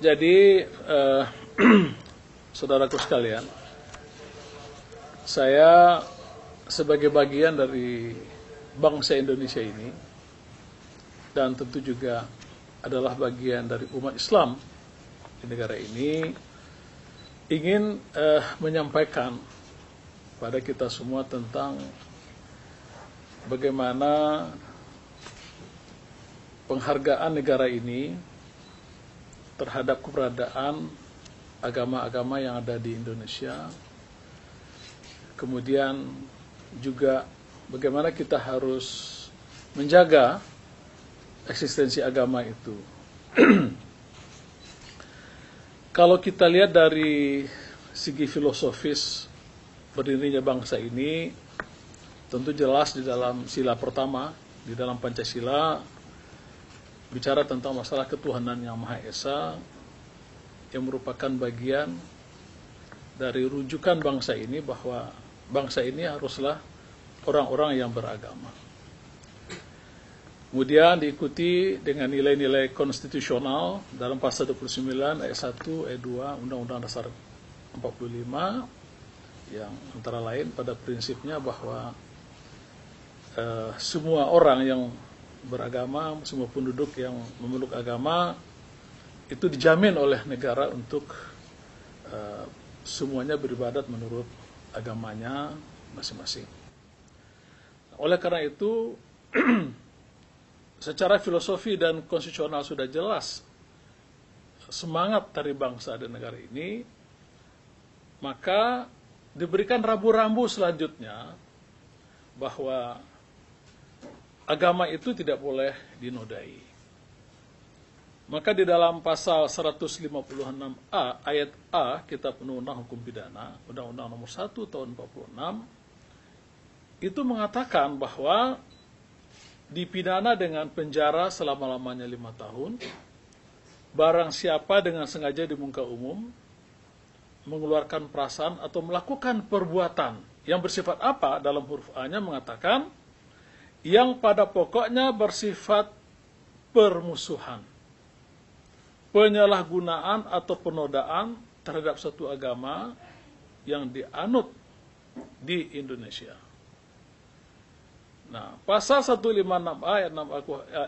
Jadi eh, saudaraku sekalian, saya sebagai bagian dari bangsa Indonesia ini dan tentu juga adalah bagian dari umat Islam di negara ini ingin eh, menyampaikan pada kita semua tentang bagaimana penghargaan negara ini terhadap keberadaan agama-agama yang ada di Indonesia. Kemudian juga bagaimana kita harus menjaga eksistensi agama itu. Kalau kita lihat dari segi filosofis berdirinya bangsa ini, tentu jelas di dalam sila pertama, di dalam Pancasila bicara tentang masalah ketuhanan yang Maha Esa yang merupakan bagian dari rujukan bangsa ini bahwa bangsa ini haruslah orang-orang yang beragama. Kemudian diikuti dengan nilai-nilai konstitusional dalam pasal 29 ayat 1 ayat 2 Undang-Undang Dasar 45 yang antara lain pada prinsipnya bahwa eh, semua orang yang beragama, semua penduduk yang memeluk agama itu dijamin oleh negara untuk uh, semuanya beribadat menurut agamanya masing-masing. Oleh karena itu, secara filosofi dan konstitusional sudah jelas semangat dari bangsa dan negara ini, maka diberikan rambu-rambu selanjutnya bahwa agama itu tidak boleh dinodai. Maka di dalam pasal 156A ayat A Kitab Undang-Undang Hukum Pidana Undang-Undang Nomor 1 tahun 46 itu mengatakan bahwa dipidana dengan penjara selama-lamanya lima tahun barang siapa dengan sengaja di muka umum mengeluarkan perasaan atau melakukan perbuatan yang bersifat apa dalam huruf A-nya mengatakan yang pada pokoknya bersifat permusuhan, penyalahgunaan atau penodaan terhadap satu agama yang dianut di Indonesia. Nah, pasal 156 ayat 6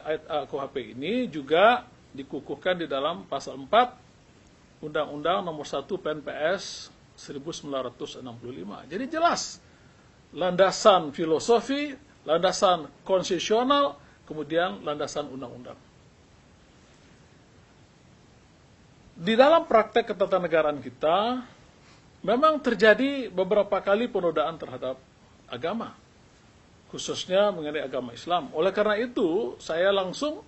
ayat KUHP ini juga dikukuhkan di dalam pasal 4 Undang-Undang Nomor 1 PNPS 1965. Jadi jelas landasan filosofi landasan konstitusional, kemudian landasan undang-undang. Di dalam praktek ketatanegaraan kita, memang terjadi beberapa kali penodaan terhadap agama, khususnya mengenai agama Islam. Oleh karena itu, saya langsung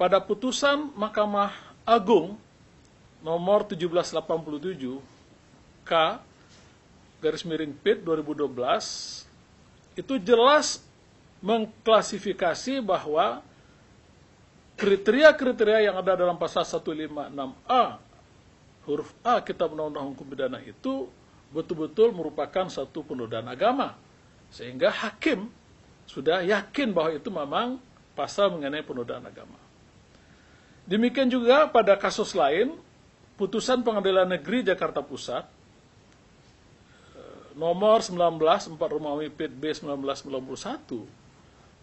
pada putusan Mahkamah Agung nomor 1787 K garis miring PIT 2012 itu jelas mengklasifikasi bahwa kriteria-kriteria yang ada dalam pasal 156A huruf A kitab undang-undang hukum pidana itu betul-betul merupakan satu penodaan agama sehingga hakim sudah yakin bahwa itu memang pasal mengenai penodaan agama. Demikian juga pada kasus lain putusan Pengadilan Negeri Jakarta Pusat eh, nomor 19 4 Romawi B 1991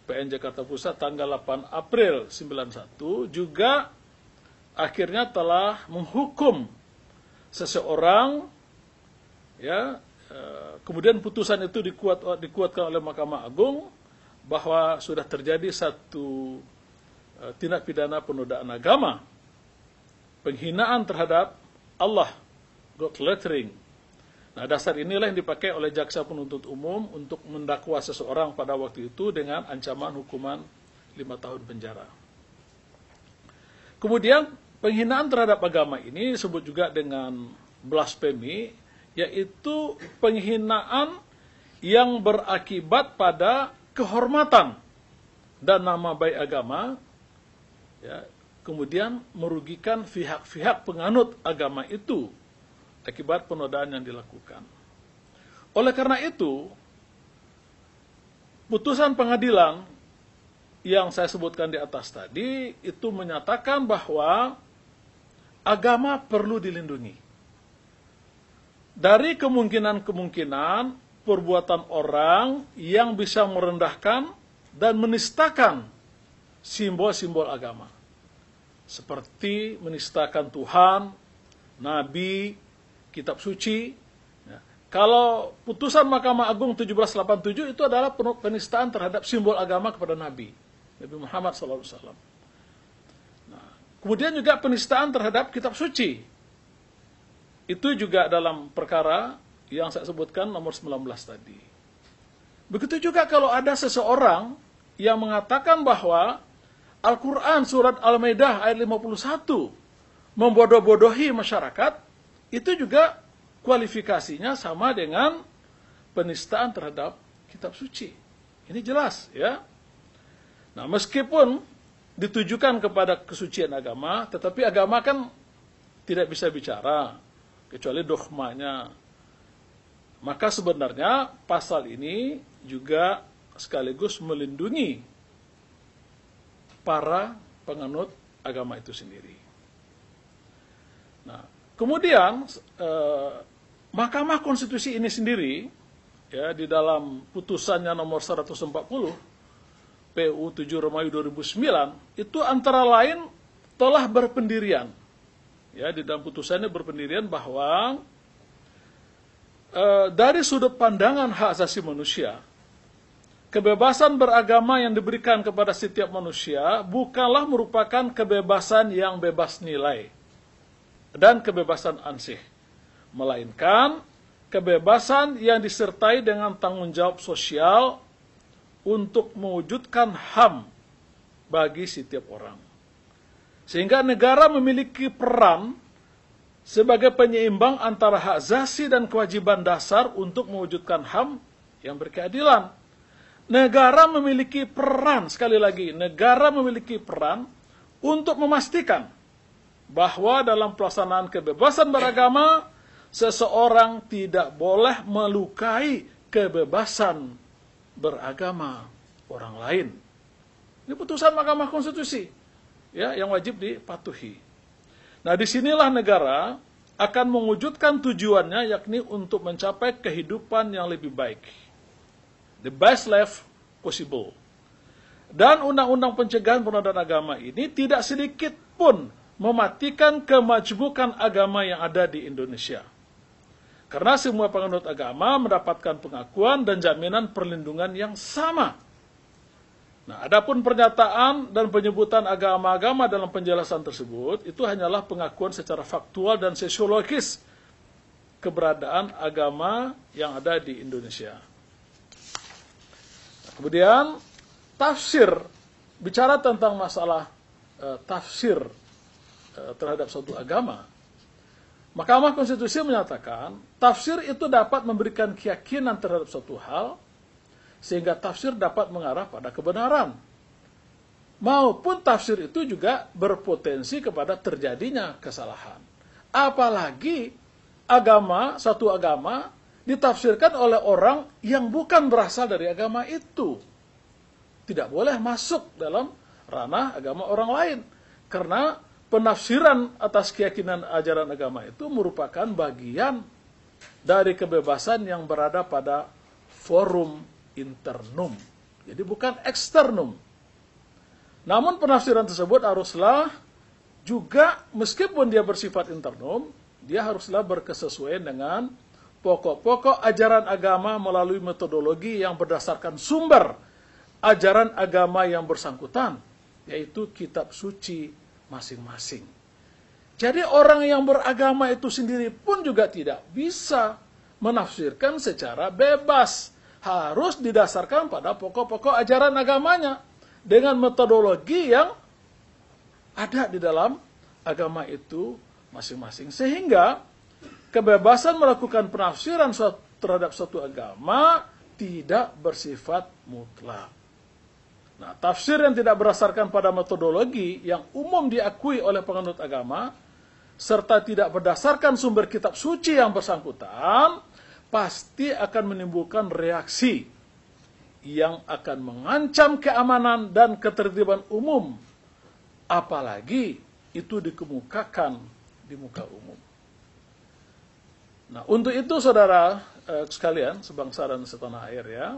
PN Jakarta Pusat tanggal 8 April 91 juga akhirnya telah menghukum seseorang ya eh, kemudian putusan itu dikuat dikuatkan oleh Mahkamah Agung bahwa sudah terjadi satu eh, tindak pidana penodaan agama penghinaan terhadap Allah God lettering Nah, dasar inilah yang dipakai oleh jaksa penuntut umum untuk mendakwa seseorang pada waktu itu dengan ancaman hukuman lima tahun penjara. Kemudian penghinaan terhadap agama ini disebut juga dengan blasfemi, yaitu penghinaan yang berakibat pada kehormatan dan nama baik agama, ya, kemudian merugikan pihak-pihak penganut agama itu akibat penodaan yang dilakukan. Oleh karena itu, putusan pengadilan yang saya sebutkan di atas tadi itu menyatakan bahwa agama perlu dilindungi. Dari kemungkinan-kemungkinan perbuatan orang yang bisa merendahkan dan menistakan simbol-simbol agama. Seperti menistakan Tuhan, Nabi, kitab suci. Ya. Kalau putusan Mahkamah Agung 1787 itu adalah penistaan terhadap simbol agama kepada Nabi, Nabi Muhammad SAW. Nah, kemudian juga penistaan terhadap kitab suci. Itu juga dalam perkara yang saya sebutkan nomor 19 tadi. Begitu juga kalau ada seseorang yang mengatakan bahwa Al-Quran surat Al-Maidah ayat 51 membodoh-bodohi masyarakat, itu juga kualifikasinya sama dengan penistaan terhadap kitab suci. Ini jelas ya. Nah, meskipun ditujukan kepada kesucian agama, tetapi agama kan tidak bisa bicara kecuali dogmanya. Maka sebenarnya pasal ini juga sekaligus melindungi para penganut agama itu sendiri. Nah, Kemudian eh, Mahkamah Konstitusi ini sendiri ya di dalam putusannya nomor 140 PU 7 Romawi 2009 itu antara lain telah berpendirian ya di dalam putusannya berpendirian bahwa e, dari sudut pandangan hak asasi manusia kebebasan beragama yang diberikan kepada setiap manusia bukanlah merupakan kebebasan yang bebas nilai dan kebebasan ansih, melainkan kebebasan yang disertai dengan tanggung jawab sosial untuk mewujudkan HAM bagi setiap orang. Sehingga negara memiliki peran sebagai penyeimbang antara hak zasi dan kewajiban dasar untuk mewujudkan HAM yang berkeadilan. Negara memiliki peran, sekali lagi, negara memiliki peran untuk memastikan bahwa dalam pelaksanaan kebebasan beragama, seseorang tidak boleh melukai kebebasan beragama orang lain. Ini putusan Mahkamah Konstitusi, ya, yang wajib dipatuhi. Nah, disinilah negara akan mewujudkan tujuannya, yakni untuk mencapai kehidupan yang lebih baik, the best life possible. Dan undang-undang pencegahan penodaan agama ini tidak sedikit pun mematikan kemajemukan agama yang ada di Indonesia. Karena semua penganut agama mendapatkan pengakuan dan jaminan perlindungan yang sama. Nah, adapun pernyataan dan penyebutan agama-agama dalam penjelasan tersebut itu hanyalah pengakuan secara faktual dan sosiologis keberadaan agama yang ada di Indonesia. Nah, kemudian tafsir bicara tentang masalah e, tafsir Eh, terhadap suatu agama, Mahkamah Konstitusi menyatakan tafsir itu dapat memberikan keyakinan terhadap suatu hal sehingga tafsir dapat mengarah pada kebenaran. Maupun tafsir itu juga berpotensi kepada terjadinya kesalahan. Apalagi agama, satu agama ditafsirkan oleh orang yang bukan berasal dari agama itu. Tidak boleh masuk dalam ranah agama orang lain. Karena penafsiran atas keyakinan ajaran agama itu merupakan bagian dari kebebasan yang berada pada forum internum. Jadi bukan eksternum. Namun penafsiran tersebut haruslah juga meskipun dia bersifat internum, dia haruslah berkesesuaian dengan pokok-pokok ajaran agama melalui metodologi yang berdasarkan sumber ajaran agama yang bersangkutan, yaitu kitab suci masing-masing. Jadi orang yang beragama itu sendiri pun juga tidak bisa menafsirkan secara bebas. Harus didasarkan pada pokok-pokok ajaran agamanya. Dengan metodologi yang ada di dalam agama itu masing-masing. Sehingga kebebasan melakukan penafsiran terhadap suatu agama tidak bersifat mutlak. Nah, tafsir yang tidak berdasarkan pada metodologi yang umum diakui oleh penganut agama serta tidak berdasarkan sumber kitab suci yang bersangkutan pasti akan menimbulkan reaksi yang akan mengancam keamanan dan ketertiban umum apalagi itu dikemukakan di muka umum. Nah, untuk itu saudara eh, sekalian sebangsa dan setanah air ya.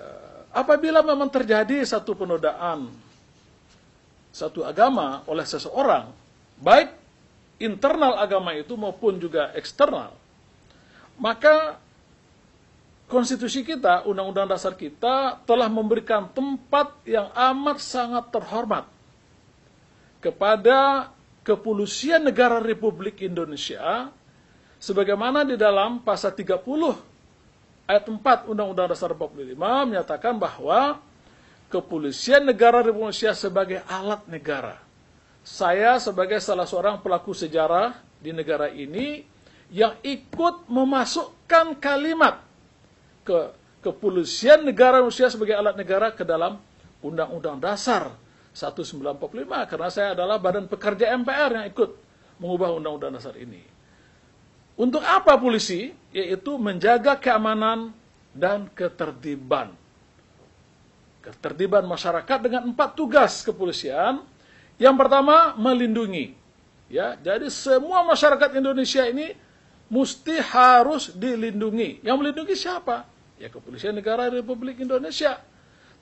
Eh, Apabila memang terjadi satu penodaan satu agama oleh seseorang, baik internal agama itu maupun juga eksternal, maka konstitusi kita, undang-undang dasar kita telah memberikan tempat yang amat sangat terhormat kepada kepolisian negara Republik Indonesia sebagaimana di dalam pasal 30 ayat 4 Undang-Undang Dasar 45 menyatakan bahwa kepolisian negara Republik Indonesia sebagai alat negara. Saya sebagai salah seorang pelaku sejarah di negara ini yang ikut memasukkan kalimat ke kepolisian negara Indonesia sebagai alat negara ke dalam Undang-Undang Dasar 1945 karena saya adalah badan pekerja MPR yang ikut mengubah Undang-Undang Dasar ini. Untuk apa polisi? Yaitu menjaga keamanan dan ketertiban. Ketertiban masyarakat dengan empat tugas kepolisian. Yang pertama, melindungi. Ya, jadi semua masyarakat Indonesia ini mesti harus dilindungi. Yang melindungi siapa? Ya kepolisian negara Republik Indonesia.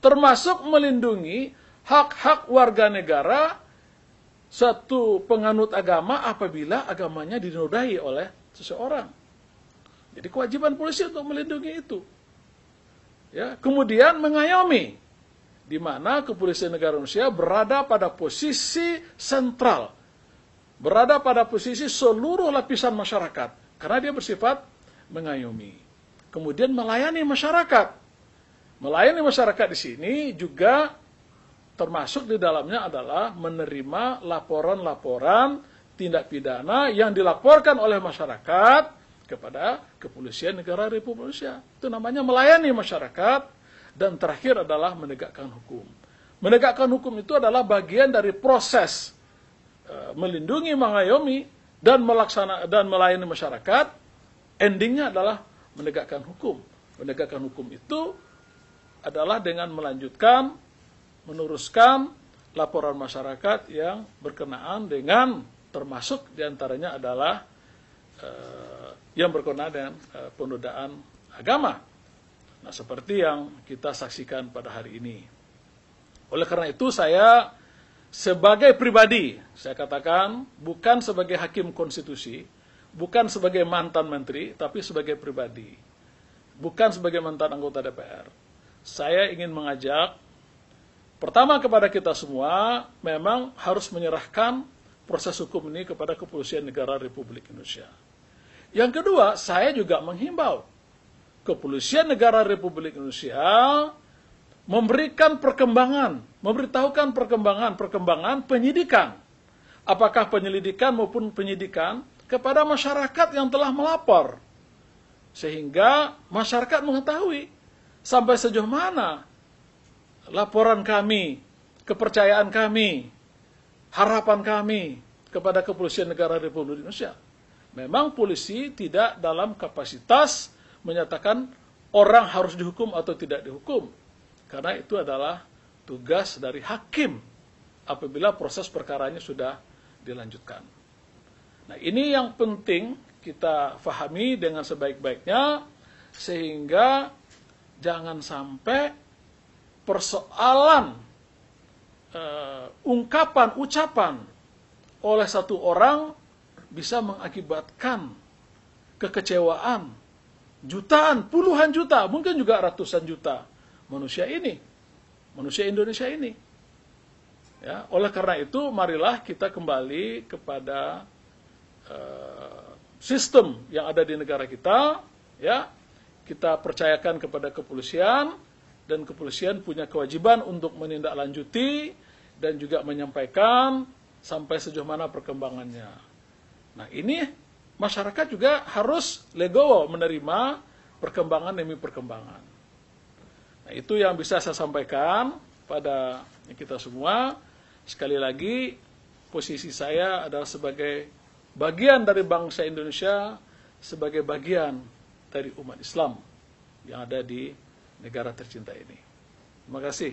Termasuk melindungi hak-hak warga negara satu penganut agama apabila agamanya dinodai oleh seseorang. Jadi kewajiban polisi untuk melindungi itu. Ya, kemudian mengayomi di mana kepolisian negara rusia berada pada posisi sentral, berada pada posisi seluruh lapisan masyarakat karena dia bersifat mengayomi. Kemudian melayani masyarakat. Melayani masyarakat di sini juga termasuk di dalamnya adalah menerima laporan-laporan tindak pidana yang dilaporkan oleh masyarakat kepada kepolisian negara Republik Indonesia. Itu namanya melayani masyarakat dan terakhir adalah menegakkan hukum. Menegakkan hukum itu adalah bagian dari proses e, melindungi, mengayomi dan melaksana dan melayani masyarakat. Endingnya adalah menegakkan hukum. Menegakkan hukum itu adalah dengan melanjutkan, meneruskan laporan masyarakat yang berkenaan dengan termasuk diantaranya adalah uh, yang berkenaan dengan uh, penodaan agama. Nah, seperti yang kita saksikan pada hari ini. Oleh karena itu saya sebagai pribadi, saya katakan bukan sebagai hakim konstitusi, bukan sebagai mantan menteri, tapi sebagai pribadi. Bukan sebagai mantan anggota DPR. Saya ingin mengajak pertama kepada kita semua memang harus menyerahkan proses hukum ini kepada Kepolisian Negara Republik Indonesia. Yang kedua, saya juga menghimbau Kepolisian Negara Republik Indonesia memberikan perkembangan, memberitahukan perkembangan-perkembangan penyidikan. Apakah penyelidikan maupun penyidikan kepada masyarakat yang telah melapor. Sehingga masyarakat mengetahui sampai sejauh mana laporan kami, kepercayaan kami harapan kami kepada kepolisian negara Republik Indonesia. Memang polisi tidak dalam kapasitas menyatakan orang harus dihukum atau tidak dihukum. Karena itu adalah tugas dari hakim apabila proses perkaranya sudah dilanjutkan. Nah, ini yang penting kita fahami dengan sebaik-baiknya sehingga jangan sampai persoalan uh, ungkapan, ucapan oleh satu orang bisa mengakibatkan kekecewaan jutaan, puluhan juta, mungkin juga ratusan juta manusia ini, manusia Indonesia ini. Ya, oleh karena itu marilah kita kembali kepada uh, sistem yang ada di negara kita, ya. Kita percayakan kepada kepolisian dan kepolisian punya kewajiban untuk menindaklanjuti dan juga menyampaikan sampai sejauh mana perkembangannya. Nah ini masyarakat juga harus legowo menerima perkembangan demi perkembangan. Nah itu yang bisa saya sampaikan pada kita semua. Sekali lagi posisi saya adalah sebagai bagian dari bangsa Indonesia, sebagai bagian dari umat Islam yang ada di negara tercinta ini. Terima kasih.